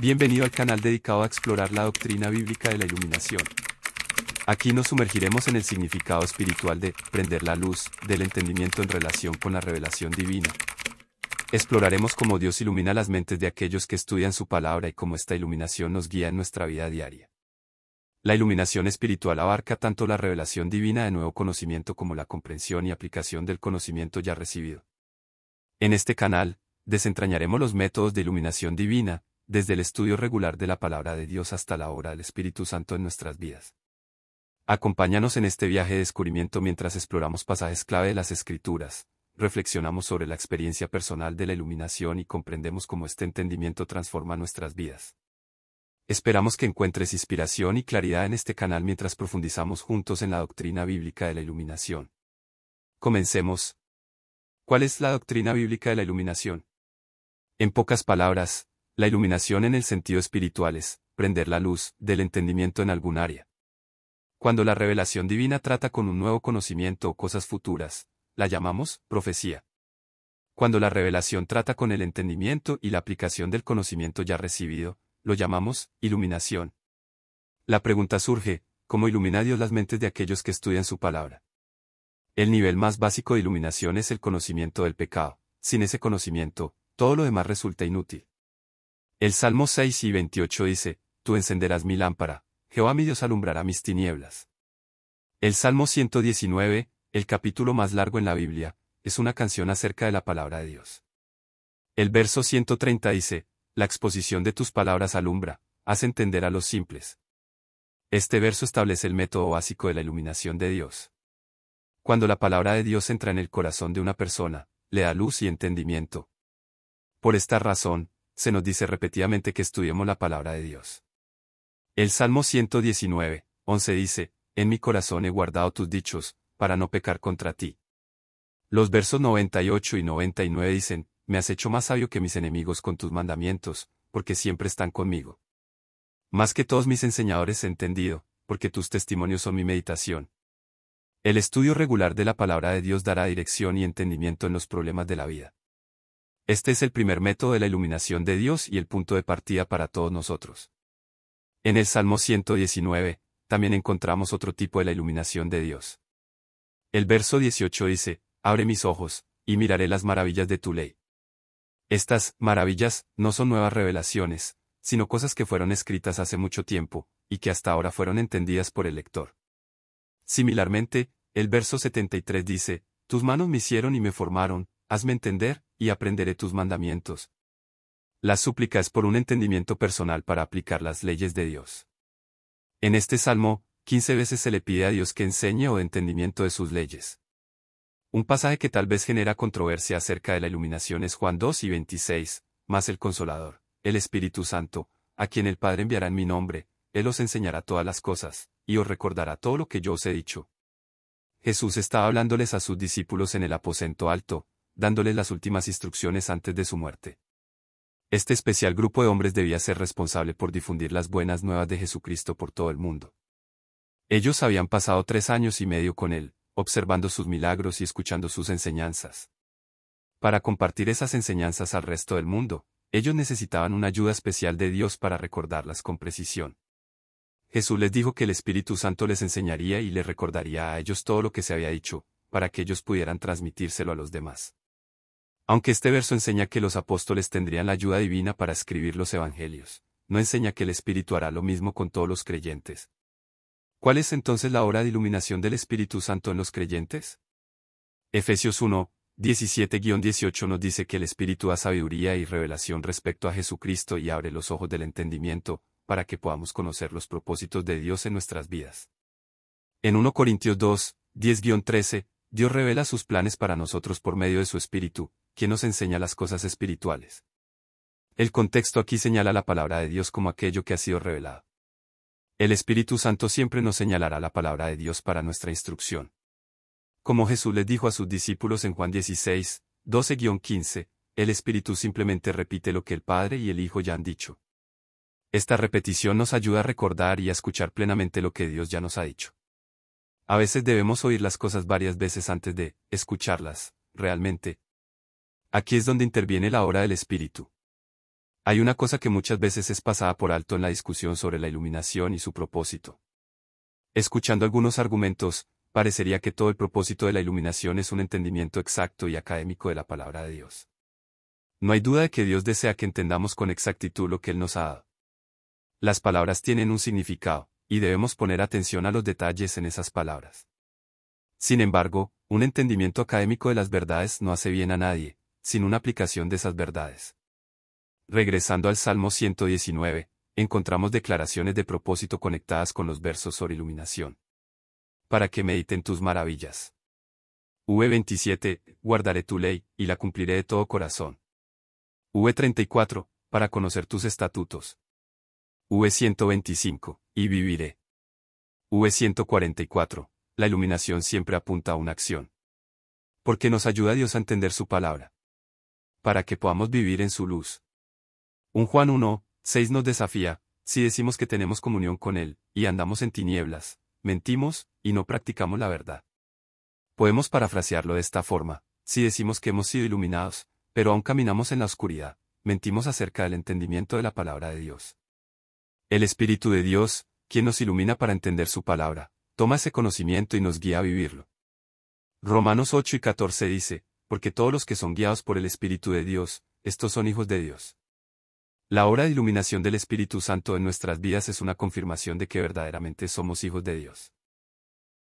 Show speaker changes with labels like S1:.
S1: Bienvenido al canal dedicado a explorar la doctrina bíblica de la iluminación. Aquí nos sumergiremos en el significado espiritual de prender la luz del entendimiento en relación con la revelación divina. Exploraremos cómo Dios ilumina las mentes de aquellos que estudian su palabra y cómo esta iluminación nos guía en nuestra vida diaria. La iluminación espiritual abarca tanto la revelación divina de nuevo conocimiento como la comprensión y aplicación del conocimiento ya recibido. En este canal, desentrañaremos los métodos de iluminación divina, desde el estudio regular de la palabra de Dios hasta la obra del Espíritu Santo en nuestras vidas. Acompáñanos en este viaje de descubrimiento mientras exploramos pasajes clave de las Escrituras, reflexionamos sobre la experiencia personal de la iluminación y comprendemos cómo este entendimiento transforma nuestras vidas. Esperamos que encuentres inspiración y claridad en este canal mientras profundizamos juntos en la doctrina bíblica de la iluminación. Comencemos. ¿Cuál es la doctrina bíblica de la iluminación? En pocas palabras, la iluminación en el sentido espiritual es, prender la luz, del entendimiento en algún área. Cuando la revelación divina trata con un nuevo conocimiento o cosas futuras, la llamamos profecía. Cuando la revelación trata con el entendimiento y la aplicación del conocimiento ya recibido, lo llamamos iluminación. La pregunta surge, ¿cómo ilumina Dios las mentes de aquellos que estudian su palabra? El nivel más básico de iluminación es el conocimiento del pecado. Sin ese conocimiento, todo lo demás resulta inútil. El Salmo 6 y 28 dice, Tú encenderás mi lámpara, Jehová mi Dios alumbrará mis tinieblas. El Salmo 119, el capítulo más largo en la Biblia, es una canción acerca de la palabra de Dios. El verso 130 dice, La exposición de tus palabras alumbra, haz entender a los simples. Este verso establece el método básico de la iluminación de Dios. Cuando la palabra de Dios entra en el corazón de una persona, le da luz y entendimiento. Por esta razón, se nos dice repetidamente que estudiemos la palabra de Dios. El Salmo 119, 11 dice, En mi corazón he guardado tus dichos, para no pecar contra ti. Los versos 98 y 99 dicen, Me has hecho más sabio que mis enemigos con tus mandamientos, porque siempre están conmigo. Más que todos mis enseñadores he entendido, porque tus testimonios son mi meditación. El estudio regular de la palabra de Dios dará dirección y entendimiento en los problemas de la vida. Este es el primer método de la iluminación de Dios y el punto de partida para todos nosotros. En el Salmo 119, también encontramos otro tipo de la iluminación de Dios. El verso 18 dice, Abre mis ojos, y miraré las maravillas de tu ley. Estas maravillas no son nuevas revelaciones, sino cosas que fueron escritas hace mucho tiempo, y que hasta ahora fueron entendidas por el lector. Similarmente, el verso 73 dice, Tus manos me hicieron y me formaron, hazme entender, y aprenderé tus mandamientos. La súplica es por un entendimiento personal para aplicar las leyes de Dios. En este salmo, quince veces se le pide a Dios que enseñe o entendimiento de sus leyes. Un pasaje que tal vez genera controversia acerca de la iluminación es Juan 2 y 26, más el Consolador, el Espíritu Santo, a quien el Padre enviará en mi nombre, Él os enseñará todas las cosas, y os recordará todo lo que yo os he dicho. Jesús está hablándoles a sus discípulos en el aposento alto, dándoles las últimas instrucciones antes de su muerte. Este especial grupo de hombres debía ser responsable por difundir las buenas nuevas de Jesucristo por todo el mundo. Ellos habían pasado tres años y medio con él, observando sus milagros y escuchando sus enseñanzas. Para compartir esas enseñanzas al resto del mundo, ellos necesitaban una ayuda especial de Dios para recordarlas con precisión. Jesús les dijo que el Espíritu Santo les enseñaría y les recordaría a ellos todo lo que se había dicho, para que ellos pudieran transmitírselo a los demás. Aunque este verso enseña que los apóstoles tendrían la ayuda divina para escribir los evangelios, no enseña que el Espíritu hará lo mismo con todos los creyentes. ¿Cuál es entonces la hora de iluminación del Espíritu Santo en los creyentes? Efesios 1, 17-18 nos dice que el Espíritu da sabiduría y revelación respecto a Jesucristo y abre los ojos del entendimiento, para que podamos conocer los propósitos de Dios en nuestras vidas. En 1 Corintios 2, 10-13, Dios revela sus planes para nosotros por medio de su Espíritu, quien nos enseña las cosas espirituales. El contexto aquí señala la palabra de Dios como aquello que ha sido revelado. El Espíritu Santo siempre nos señalará la palabra de Dios para nuestra instrucción. Como Jesús les dijo a sus discípulos en Juan 16, 12-15, el Espíritu simplemente repite lo que el Padre y el Hijo ya han dicho. Esta repetición nos ayuda a recordar y a escuchar plenamente lo que Dios ya nos ha dicho. A veces debemos oír las cosas varias veces antes de escucharlas, realmente, Aquí es donde interviene la obra del Espíritu. Hay una cosa que muchas veces es pasada por alto en la discusión sobre la iluminación y su propósito. Escuchando algunos argumentos, parecería que todo el propósito de la iluminación es un entendimiento exacto y académico de la palabra de Dios. No hay duda de que Dios desea que entendamos con exactitud lo que Él nos ha dado. Las palabras tienen un significado, y debemos poner atención a los detalles en esas palabras. Sin embargo, un entendimiento académico de las verdades no hace bien a nadie, sin una aplicación de esas verdades. Regresando al Salmo 119, encontramos declaraciones de propósito conectadas con los versos sobre iluminación. Para que mediten tus maravillas. V27, guardaré tu ley, y la cumpliré de todo corazón. V34, para conocer tus estatutos. V125, y viviré. V144, la iluminación siempre apunta a una acción. Porque nos ayuda Dios a entender su palabra para que podamos vivir en su luz. Un Juan 1, 6 nos desafía, si decimos que tenemos comunión con Él, y andamos en tinieblas, mentimos, y no practicamos la verdad. Podemos parafrasearlo de esta forma, si decimos que hemos sido iluminados, pero aún caminamos en la oscuridad, mentimos acerca del entendimiento de la palabra de Dios. El Espíritu de Dios, quien nos ilumina para entender su palabra, toma ese conocimiento y nos guía a vivirlo. Romanos 8 y 14 dice, porque todos los que son guiados por el Espíritu de Dios, estos son hijos de Dios. La obra de iluminación del Espíritu Santo en nuestras vidas es una confirmación de que verdaderamente somos hijos de Dios.